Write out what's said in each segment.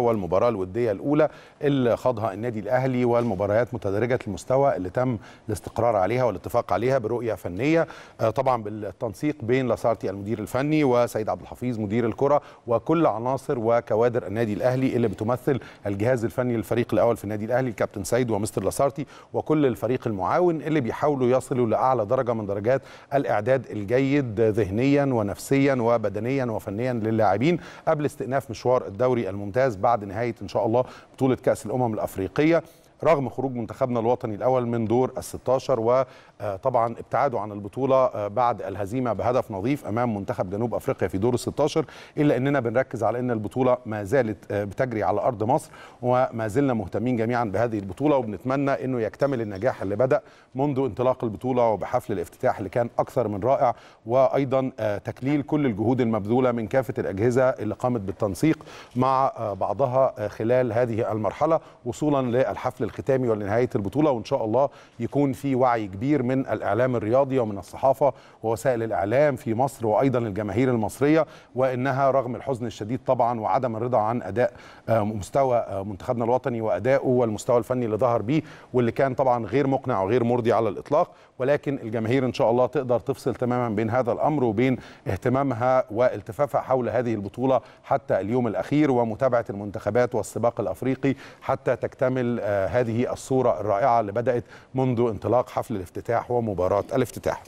والمباراة الودية الأولى اللي خاضها النادي الأهلي والمباريات متدرجة المستوى اللي تم الاستقرار عليها والاتفاق عليها برؤية فنية آه، طبعا بالتنسيق بين لاسارتي المدير الفني وسيد عبد الحفيظ مدير الكرة وكل عناصر وكوادر النادي الأهلي اللي بتمثل الجهاز الفني للفريق الأول في النادي الأهلي الكابتن سيد ومستر لاسارتي وكل الفريق المعاون اللي بيحاولوا يصلوا لأعلى درجة من درجات الإعداد الجيد ذهنيا ونفسيا وبدنيا وفنيا للاعبين قبل استئناف مشوار الدوري الممتاز بعد نهايه ان شاء الله بطوله كاس الامم الافريقيه رغم خروج منتخبنا الوطني الاول من دور ال 16 آه، طبعا ابتعادوا عن البطوله آه، بعد الهزيمه بهدف نظيف امام منتخب جنوب افريقيا في دور ال 16 الا اننا بنركز على ان البطوله ما زالت آه، بتجري على ارض مصر وما زلنا مهتمين جميعا بهذه البطوله وبنتمنى انه يكتمل النجاح اللي بدا منذ انطلاق البطوله وبحفل الافتتاح اللي كان اكثر من رائع وايضا تكليل كل الجهود المبذوله من كافه الاجهزه اللي قامت بالتنسيق مع بعضها خلال هذه المرحله وصولا للحفل الختامي ولنهايه البطوله وان شاء الله يكون في وعي كبير من من الإعلام الرياضي ومن الصحافة ووسائل الإعلام في مصر وأيضا الجماهير المصرية وإنها رغم الحزن الشديد طبعا وعدم الرضا عن أداء آه، مستوى آه، منتخبنا الوطني وأدائه والمستوى الفني اللي ظهر بيه واللي كان طبعا غير مقنع وغير مرضي على الإطلاق ولكن الجماهير ان شاء الله تقدر تفصل تماما بين هذا الامر وبين اهتمامها والتفافها حول هذه البطوله حتى اليوم الاخير ومتابعه المنتخبات والسباق الافريقي حتى تكتمل آه، هذه الصوره الرائعه اللي بدات منذ انطلاق حفل الافتتاح ومباراه الافتتاح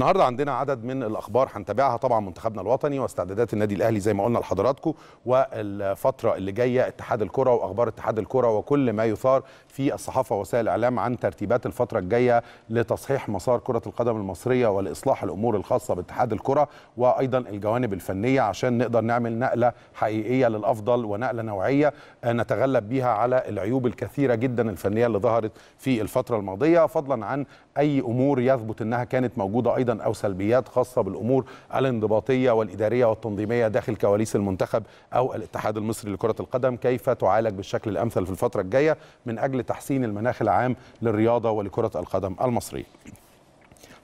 النهارده عندنا عدد من الاخبار هنتابعها طبعا منتخبنا الوطني واستعدادات النادي الاهلي زي ما قلنا لحضراتكم والفتره اللي جايه اتحاد الكره واخبار اتحاد الكره وكل ما يثار في الصحافه ووسائل الاعلام عن ترتيبات الفتره الجايه لتصحيح مسار كره القدم المصريه ولاصلاح الامور الخاصه باتحاد الكره وايضا الجوانب الفنيه عشان نقدر نعمل نقله حقيقيه للافضل ونقله نوعيه نتغلب بيها على العيوب الكثيره جدا الفنيه اللي ظهرت في الفتره الماضيه فضلا عن اي امور يثبت انها كانت موجوده ايضا أو سلبيات خاصة بالأمور الانضباطية والإدارية والتنظيمية داخل كواليس المنتخب أو الاتحاد المصري لكرة القدم كيف تعالج بالشكل الأمثل في الفترة الجاية من أجل تحسين المناخ العام للرياضة ولكرة القدم المصرية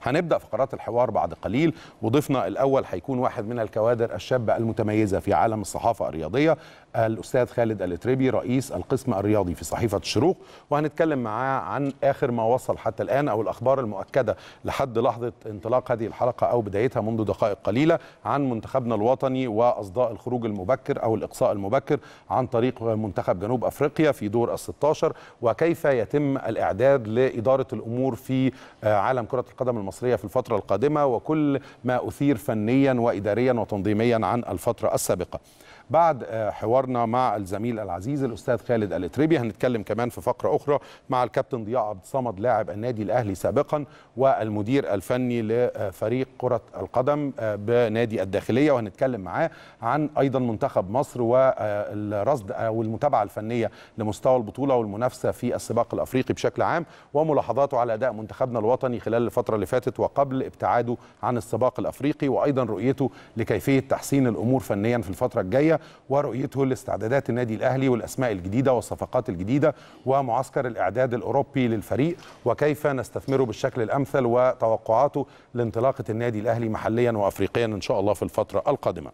هنبدا فقرات الحوار بعد قليل وضيفنا الاول هيكون واحد من الكوادر الشابه المتميزه في عالم الصحافه الرياضيه الاستاذ خالد الاتريبي رئيس القسم الرياضي في صحيفه الشروق وهنتكلم معاه عن اخر ما وصل حتى الان او الاخبار المؤكده لحد لحظه انطلاق هذه الحلقه او بدايتها منذ دقائق قليله عن منتخبنا الوطني واصداء الخروج المبكر او الاقصاء المبكر عن طريق منتخب جنوب افريقيا في دور ال 16 وكيف يتم الاعداد لاداره الامور في عالم كره القدم المصري المصرية في الفترة القادمة وكل ما أثير فنيا وإداريا وتنظيميا عن الفترة السابقة بعد آه، حوارنا مع الزميل العزيز الاستاذ خالد الاتريبي هنتكلم كمان في فقره اخرى مع الكابتن ضياء عبد الصمد لاعب النادي الاهلي سابقا والمدير الفني لفريق كره القدم آه، بنادي الداخليه وهنتكلم معاه عن ايضا منتخب مصر والرصد او المتابعه الفنيه لمستوى البطوله والمنافسه في السباق الافريقي بشكل عام وملاحظاته على اداء منتخبنا الوطني خلال الفتره اللي فاتت وقبل ابتعاده عن السباق الافريقي وايضا رؤيته لكيفيه تحسين الامور فنيا في الفتره الجايه ورؤيته لاستعدادات النادي الأهلي والأسماء الجديدة والصفقات الجديدة ومعسكر الإعداد الأوروبي للفريق وكيف نستثمره بالشكل الأمثل وتوقعاته لانطلاقة النادي الأهلي محليا وأفريقيا إن شاء الله في الفترة القادمة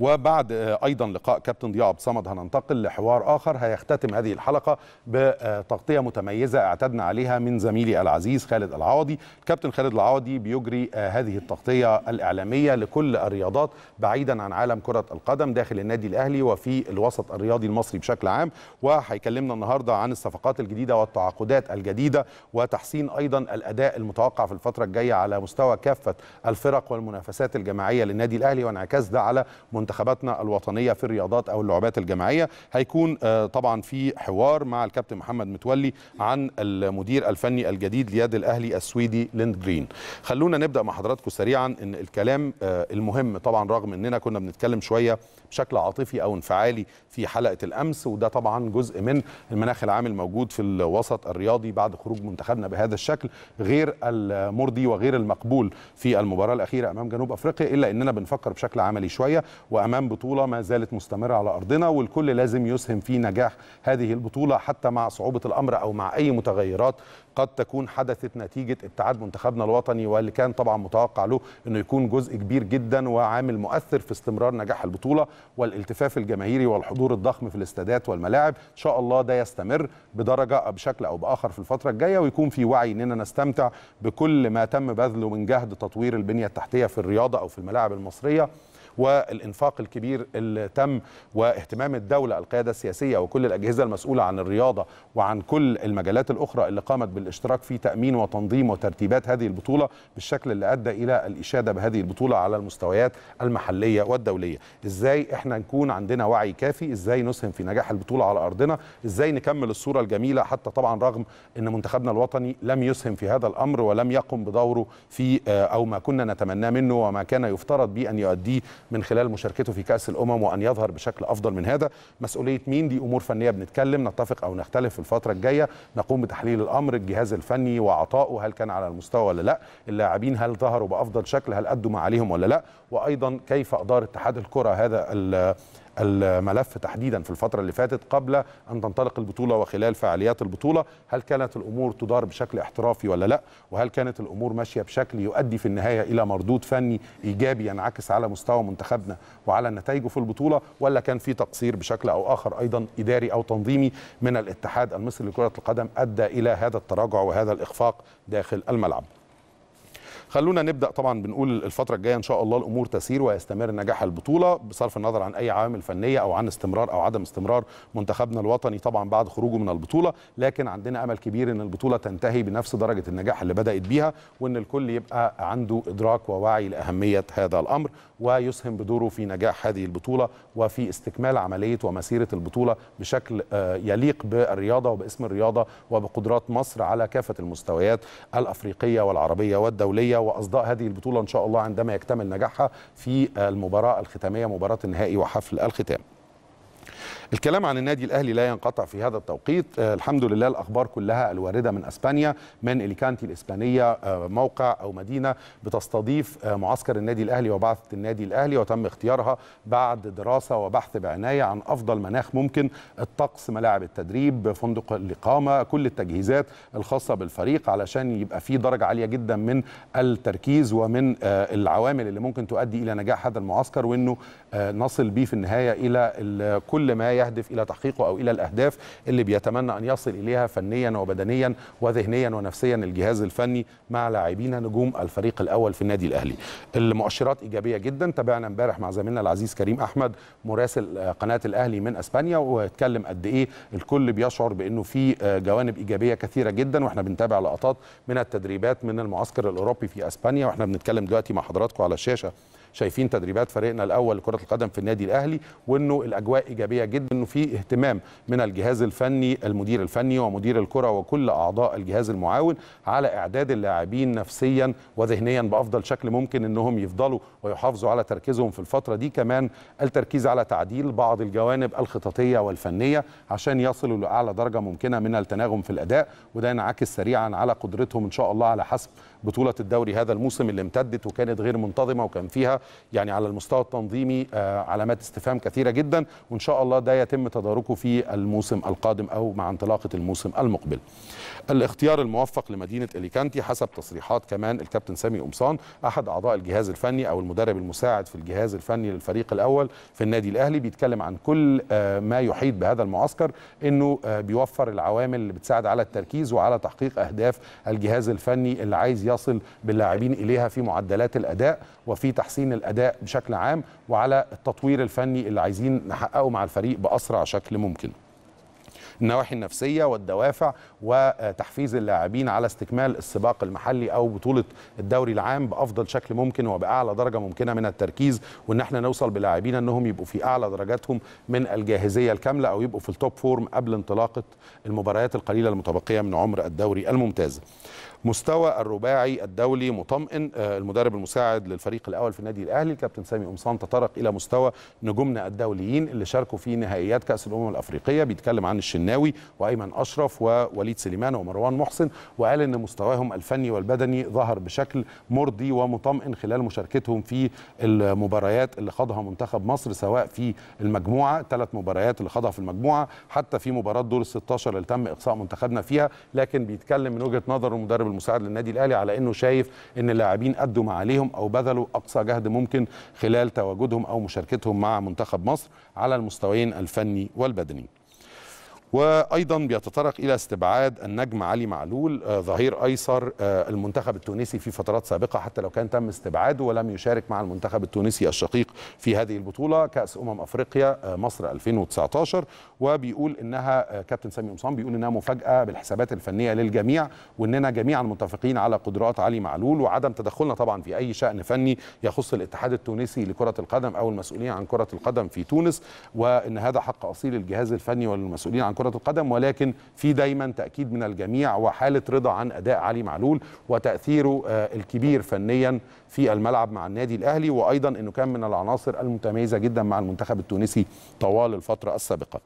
وبعد آه، ايضا لقاء كابتن ضياء عبد الصمد هننتقل لحوار اخر هيختتم هذه الحلقه بتغطيه آه، متميزه اعتدنا عليها من زميلي العزيز خالد العوضي الكابتن خالد العوضي بيجري آه، هذه التغطيه الاعلاميه لكل الرياضات بعيدا عن عالم كره القدم داخل النادي الاهلي وفي الوسط الرياضي المصري بشكل عام وهيكلمنا النهارده عن الصفقات الجديده والتعاقدات الجديده وتحسين ايضا الاداء المتوقع في الفتره الجايه على مستوى كافه الفرق والمنافسات الجماعيه للنادي الاهلي وانعكاس ده على منتخباتنا الوطنيه في الرياضات او اللعبات الجماعيه هيكون آه، طبعا في حوار مع الكابتن محمد متولي عن المدير الفني الجديد ليد الاهلي السويدي ليند جرين خلونا نبدا مع حضراتكم سريعا ان الكلام آه، المهم طبعا رغم اننا كنا بنتكلم شويه بشكل عاطفي او انفعالي في حلقه الامس وده طبعا جزء من المناخ العام الموجود في الوسط الرياضي بعد خروج منتخبنا بهذا الشكل غير المرضي وغير المقبول في المباراه الاخيره امام جنوب افريقيا الا اننا بنفكر بشكل عملي شويه و وأمام بطولة ما زالت مستمرة على أرضنا والكل لازم يسهم في نجاح هذه البطولة حتى مع صعوبة الأمر أو مع أي متغيرات قد تكون حدثت نتيجة ابتعاد منتخبنا الوطني واللي كان طبعا متوقع له أنه يكون جزء كبير جدا وعامل مؤثر في استمرار نجاح البطولة والالتفاف الجماهيري والحضور الضخم في الاستادات والملاعب إن شاء الله ده يستمر بدرجة أو بشكل أو بآخر في الفترة الجاية ويكون في وعي أننا نستمتع بكل ما تم بذله من جهد تطوير البنية التحتية في الرياضة أو في الملاعب المصرية والإنفاق الكبير اللي تم واهتمام الدولة القيادة السياسية وكل الأجهزة المسؤولة عن الرياضة وعن كل المجالات الأخرى اللي قامت بالاشتراك في تأمين وتنظيم وترتيبات هذه البطولة بالشكل اللي أدى إلى الإشادة بهذه البطولة على المستويات المحلية والدولية إزاي إحنا نكون عندنا وعي كافي إزاي نسهم في نجاح البطولة على أرضنا إزاي نكمل الصورة الجميلة حتى طبعا رغم أن منتخبنا الوطني لم يسهم في هذا الأمر ولم يقم بدوره في آه، أو ما كنا نتمناه منه وما كان يفترض به أن يؤديه من خلال مشاركته في كأس الأمم وأن يظهر بشكل أفضل من هذا مسؤولية مين دي أمور فنية بنتكلم نتفق أو نختلف في الفترة الجاية نقوم بتحليل الأمر الجهاز الفني وعطائه هل كان على المستوى ولا لا اللاعبين هل ظهروا بأفضل شكل هل أدوا ما عليهم ولا لا وأيضا كيف أدار اتحاد الكرة هذا الملف تحديدا في الفترة اللي فاتت قبل أن تنطلق البطولة وخلال فعاليات البطولة هل كانت الأمور تدار بشكل احترافي ولا لا وهل كانت الأمور ماشية بشكل يؤدي في النهاية إلى مردود فني إيجابي ينعكس على مستوى منتخبنا وعلى نتائجه في البطولة ولا كان في تقصير بشكل أو آخر أيضا إداري أو تنظيمي من الاتحاد المصري لكرة القدم أدى إلى هذا التراجع وهذا الإخفاق داخل الملعب خلونا نبدا طبعا بنقول الفتره الجايه ان شاء الله الامور تسير ويستمر نجاح البطوله بصرف النظر عن اي عوامل فنيه او عن استمرار او عدم استمرار منتخبنا الوطني طبعا بعد خروجه من البطوله لكن عندنا امل كبير ان البطوله تنتهي بنفس درجه النجاح اللي بدات بيها وان الكل يبقى عنده ادراك ووعي لاهميه هذا الامر ويسهم بدوره في نجاح هذه البطوله وفي استكمال عمليه ومسيره البطوله بشكل آه، يليق بالرياضه وباسم الرياضه وبقدرات مصر على كافه المستويات الافريقيه والعربيه والدوليه واصداء هذه البطوله ان شاء الله عندما يكتمل نجاحها في المباراه الختاميه مباراه النهائي وحفل الختام الكلام عن النادي الاهلي لا ينقطع في هذا التوقيت آه، الحمد لله الاخبار كلها الوارده من اسبانيا من اليكانتي الاسبانيه آه، موقع او مدينه بتستضيف آه، معسكر النادي الاهلي وبعثه النادي الاهلي وتم اختيارها بعد دراسه وبحث بعنايه عن افضل مناخ ممكن الطقس ملاعب التدريب فندق الاقامه كل التجهيزات الخاصه بالفريق علشان يبقى في درجه عاليه جدا من التركيز ومن العوامل اللي ممكن تؤدي الى نجاح هذا المعسكر وانه نصل بيه في النهايه الى كل ما يهدف إلى تحقيقه أو إلى الأهداف اللي بيتمنى أن يصل إليها فنيا وبدنيا وذهنيا ونفسيا الجهاز الفني مع لاعبين نجوم الفريق الأول في النادي الأهلي المؤشرات إيجابية جدا تابعنا امبارح مع زميلنا العزيز كريم أحمد مراسل آه، قناة الأهلي من أسبانيا واتكلم قد إيه الكل بيشعر بأنه في آه، جوانب إيجابية كثيرة جدا وإحنا بنتابع لقطات من التدريبات من المعسكر الأوروبي في أسبانيا وإحنا بنتكلم دلوقتي مع حضراتكم على الشاشة شايفين تدريبات فريقنا الاول لكره القدم في النادي الاهلي وانه الاجواء ايجابيه جدا انه في اهتمام من الجهاز الفني المدير الفني ومدير الكره وكل اعضاء الجهاز المعاون على اعداد اللاعبين نفسيا وذهنيا بافضل شكل ممكن انهم يفضلوا ويحافظوا على تركيزهم في الفتره دي كمان التركيز على تعديل بعض الجوانب الخططيه والفنيه عشان يصلوا لاعلى درجه ممكنه من التناغم في الاداء وده ينعكس سريعا على قدرتهم ان شاء الله على حسب بطوله الدوري هذا الموسم اللي امتدت وكانت غير منتظمه وكان فيها يعني على المستوى التنظيمي آه، علامات استفهام كثيره جدا وان شاء الله ده يتم تداركه في الموسم القادم او مع انطلاقه الموسم المقبل. الاختيار الموفق لمدينه اليكانتي حسب تصريحات كمان الكابتن سامي قمصان احد اعضاء الجهاز الفني او المدرب المساعد في الجهاز الفني للفريق الاول في النادي الاهلي بيتكلم عن كل آه، ما يحيط بهذا المعسكر انه آه، بيوفر العوامل اللي بتساعد على التركيز وعلى تحقيق اهداف الجهاز الفني اللي عايز يصل باللاعبين اليها في معدلات الاداء وفي تحسين الاداء بشكل عام وعلى التطوير الفني اللي عايزين نحققه مع الفريق باسرع شكل ممكن النواحي النفسية والدوافع وتحفيز اللاعبين على استكمال السباق المحلي أو بطولة الدوري العام بأفضل شكل ممكن وبأعلى درجة ممكنة من التركيز وإن احنا نوصل بلاعبينا أنهم يبقوا في أعلى درجاتهم من الجاهزية الكاملة أو يبقوا في التوب فورم قبل انطلاقة المباريات القليلة المتبقية من عمر الدوري الممتاز مستوى الرباعي الدولي مطمئن آه، المدرب المساعد للفريق الاول في النادي الاهلي الكابتن سامي قمصان تطرق الى مستوى نجومنا الدوليين اللي شاركوا في نهائيات كاس الامم الافريقيه بيتكلم عن الشناوي وايمن اشرف ووليد سليمان ومروان محسن وقال ان مستواهم الفني والبدني ظهر بشكل مرضي ومطمئن خلال مشاركتهم في المباريات اللي خاضها منتخب مصر سواء في المجموعه ثلاث مباريات اللي خاضها في المجموعه حتى في مباراه دور ال 16 اللي تم اقصاء منتخبنا فيها لكن بيتكلم من وجهه نظر المدرب المساعد للنادي الاهلي على انه شايف ان اللاعبين ادوا ما عليهم او بذلوا اقصى جهد ممكن خلال تواجدهم او مشاركتهم مع منتخب مصر على المستويين الفني والبدني وايضا بيتطرق الى استبعاد النجم علي معلول آه، ظهير ايسر آه، المنتخب التونسي في فترات سابقه حتى لو كان تم استبعاده ولم يشارك مع المنتخب التونسي الشقيق في هذه البطوله كاس امم افريقيا آه، مصر 2019 وبيقول انها كابتن سامي امصام بيقول انها مفاجاه بالحسابات الفنيه للجميع واننا جميعا متفقين على قدرات علي معلول وعدم تدخلنا طبعا في اي شان فني يخص الاتحاد التونسي لكره القدم او المسؤولين عن كره القدم في تونس وان هذا حق اصيل الجهاز الفني والمسؤولين عن كرة القدم ولكن في دايما تأكيد من الجميع وحالة رضا عن أداء علي معلول وتأثيره آه، الكبير فنيا في الملعب مع النادي الأهلي وأيضا أنه كان من العناصر المتميزة جدا مع المنتخب التونسي طوال الفترة السابقة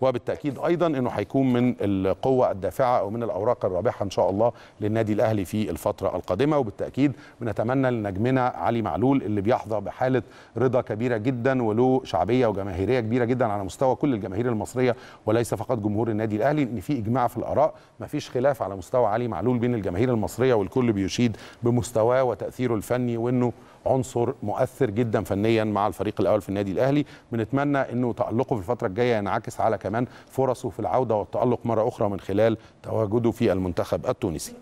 وبالتاكيد ايضا انه هيكون من القوه الدافعه او من الاوراق الرابحه ان شاء الله للنادي الاهلي في الفتره القادمه وبالتاكيد بنتمنى لنجمنا علي معلول اللي بيحظى بحاله رضا كبيره جدا وله شعبيه وجماهيريه كبيره جدا على مستوى كل الجماهير المصريه وليس فقط جمهور النادي الاهلي ان في اجماع في الاراء ما فيش خلاف على مستوى علي معلول بين الجماهير المصريه والكل بيشيد بمستواه وتاثيره الفني وانه عنصر مؤثر جدا فنيا مع الفريق الاول في النادي الاهلي بنتمنى انه تالقه في الفتره الجايه ينعكس على كمان فرصه في العوده والتالق مره اخرى من خلال تواجده في المنتخب التونسي